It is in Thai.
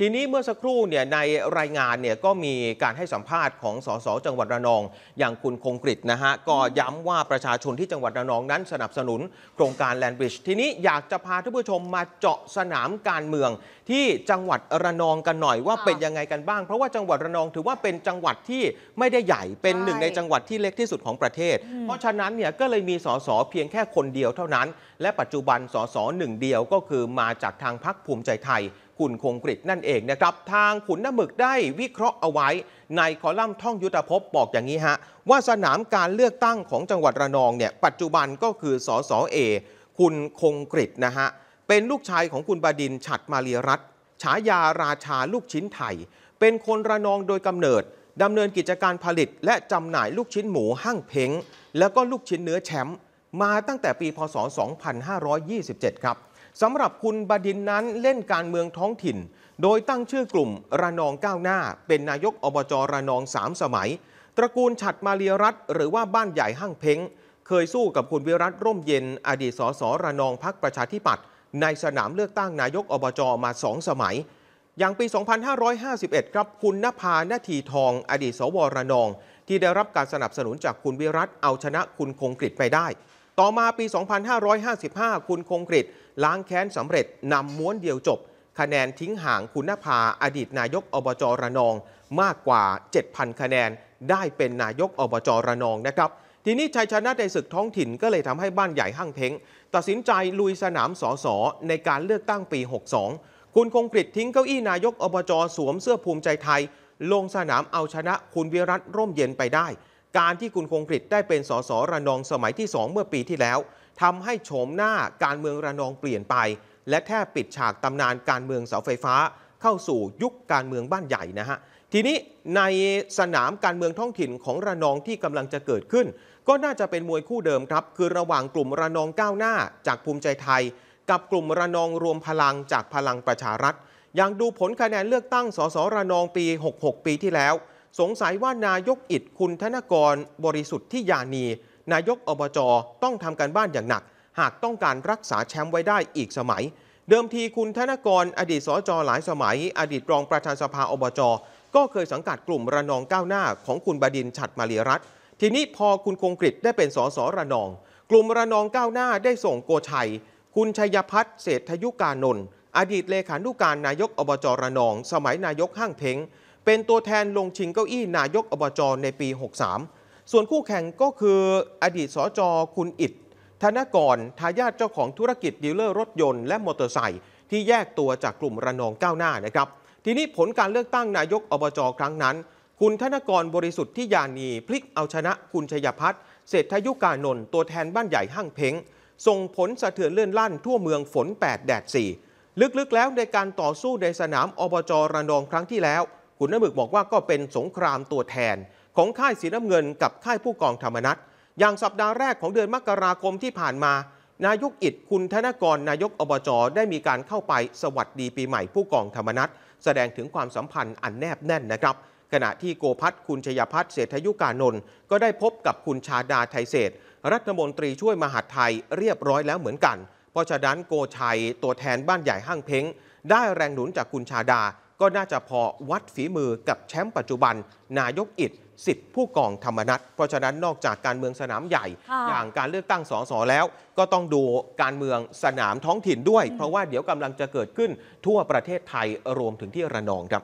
ทีนี้เมื่อสักครู่เนี่ยในรายงานเนี่ยก็มีการให้สัมภาษณ์ของสสจังหวัดระนองอย่างคุณคงกริตนะฮะก็ย้ำว่าประชาชนที่จังหวัดระนองนั้นสนับสนุน โครงการแลนบริดจ์ทีนี้อยากจะพาท่านผู้ชมมาเจาะสนามการเมือง ที่จังหวัดระนองกันหน่อยว่าเป็นยังไงกันบ้าง เพราะว่าจังหวัดระนองถือว่าเป็นจังหวัดที่ไม่ได้ใหญ่เป็นหนึ่งในจังหวัดที่เล็กที่สุดของประเทศ เพราะฉะนั้นเนี่ยก็เลยมีสสเพียงแค่คนเดียวเท่านั้นและปัจจุบันสสหนึ่งเดียวก็คือมาจากทางพรรคภูมิใจไทยคุณคงกริตนั่นเองนะครับ ทางขุนน้ำหมึกได้วิเคราะห์เอาไว้ในคอลัมน์ท่องยุทธภพบอกอย่างนี้ฮะ ว่าสนามการเลือกตั้งของจังหวัดระนองเนี่ยปัจจุบันก็คือสอสอเอคุณคงกริตนะฮะ เป็นลูกชายของคุณบดินฉัดมาเรียรัตฉายาราชาลูกชิ้นไทย เป็นคนระนองโดยกำเนิดดำเนินกิจการผลิต และจำหน่ายลูกชิ้นหมูห้างเพงแล้วก็ลูกชิ้นเนื้อแชมป์มาตั้งแต่ปีพศ 2527 ครับสำหรับคุณบดินนั้นเล่นการเมืองท้องถิ่น โดยตั้งชื่อกลุ่มระนองก้าวหน้า เป็นนายกอบจระนองสามสมัย ตระกูลฉัดมาเลียรัตหรือว่าบ้านใหญ่ห้างเพ้ง เคยสู้กับคุณวิรัตร่มเย็นอดีตสสระนองพักประชาธิปัตย์ในสนามเลือกตั้งนายกอบจ มาสองสมัย อย่างปี 2551 ครับคุณนภาณทีทอง อดีตสวระนอง ที่ได้รับการสนับสนุนจากคุณวิรัตเอาชนะคุณคงกฤตไปได้ต่อมาปี 2555 คุณคงกฤตล้างแค้นสำเร็จ นำม้วนเดียวจบ คะแนนทิ้งห่างคุณภาอดีตนายกอบจระนอง มากกว่า 7,000 คะแนนได้เป็นนายกอบจระนองนะครับ ทีนี้ชัยชนะในศึกท้องถิ่นก็เลยทำให้บ้านใหญ่ห้างเพ้ง ตัดสินใจลุยสนามสอสอในการเลือกตั้งปี 62 คุณคงกฤตทิ้งเก้าอี้นายกอบจสวมเสื้อภูมิใจไทย ลงสนามเอาชนะคุณวิรัตร่มเย็นไปได้การที่คุณคงกฤษได้เป็นสสระนองสมัยที่ 2 เมื่อปีที่แล้ว ทำให้โฉมหน้าการเมืองระนองเปลี่ยนไป และแทบปิดฉากตำนานการเมืองเสาไฟฟ้า เข้าสู่ยุคการเมืองบ้านใหญ่นะฮะทีนี้ในสนามการเมืองท้องถิ่นของระนองที่กำลังจะเกิดขึ้น ก็น่าจะเป็นมวยคู่เดิมครับ คือระหว่างกลุ่มระนองก้าวหน้าจากภูมิใจไทย กับกลุ่มระนองรวมพลังจากพลังประชารัฐอย่างดูผลคะแนนเลือกตั้งสสระนองปี 66 ปีที่แล้วสงสัยว่านายกอิดคุณธนกรบริสุทธิ์ที่ยานี นายกอบจอต้องทำการบ้านอย่างหนัก หากต้องการรักษาแชมป์ไว้ได้อีกสมัย เดิมทีคุณธนกรอดีตสจหลายสมัย อดีตรองประธานสภาอบจก็เคยสังกัดกลุ่มระนองก้าวหน้าของคุณบดินฉัดมาลีรัตทีนี้พอคุณคงกิตได้เป็นสสระนอง กลุ่มระนองก้าวหน้าได้ส่งโกชัย คุณชัยพัฒน์เศรษฐยุกานนท์อดีตเลขานุการนายกอบจระนอง สมัยนายกห้างเพงเป็นตัวแทนลงชิงเก้าอี้นายกอบจในปี 63 ส่วนคู่แข่งก็คืออดีตสจ คุณอิดธนกรทายาทเจ้าของธุรกิจดีลเลอร์รถยนต์และมอเตอร์ไซค์ที่แยกตัวจากกลุ่มระนองก้าวหน้านะครับ ทีนี้ผลการเลือกตั้งนายกอบจครั้งนั้น คุณธนกรบริสุทธิ์ที่ยานีพลิกเอาชนะคุณชยพัฒน์เศรษฐยุกานนท์ตัวแทนบ้านใหญ่ห้างเพงส่งผลสะเทือนเลื่อนลั่นทั่วเมืองฝน8แดด4ลึกๆ แล้วในการต่อสู้ในสนามอบจระนองครั้งที่แล้วคุณน้ำมึกบอกว่าก็เป็นสงครามตัวแทน ของค่ายสีน้ำเงินกับค่ายผู้กองธรรมนัตอย่างสัปดาห์แรกของเดือนมกราคมที่ผ่านมา นายกอิดคุณธนกรนายกอบจอได้มีการเข้าไปสวัสดีปีใหม่ผู้กองธรรมนัตแสดงถึงความสัมพันธ์อันแนบแน่นนะครับ ขณะที่โกพัฒคุณชยพัฒเศรษฐยุกานนท์ก็ได้พบกับคุณชาดาไทยเศษรัฐมนตรีช่วยมหาดไทยเรียบร้อยแล้วเหมือนกัน เพราะฉะนั้นโกชัยตัวแทนบ้านใหญ่ห้างเพ้ง ได้แรงหนุนจากคุณชาดาก็น่าจะพอวัดฝีมือกับแชมป์ปัจจุบัน นายกอิดสิทธิ์ผู้กองธรรมนัฐเพราะฉะนั้นนอกจากการเมืองสนามใหญ่ อย่างการเลือกตั้งสสแล้ว ก็ต้องดูการเมืองสนามท้องถิ่นด้วยเพราะว่าเดี๋ยวกำลังจะเกิดขึ้นทั่วประเทศไทยรวมถึงที่ระนองครับ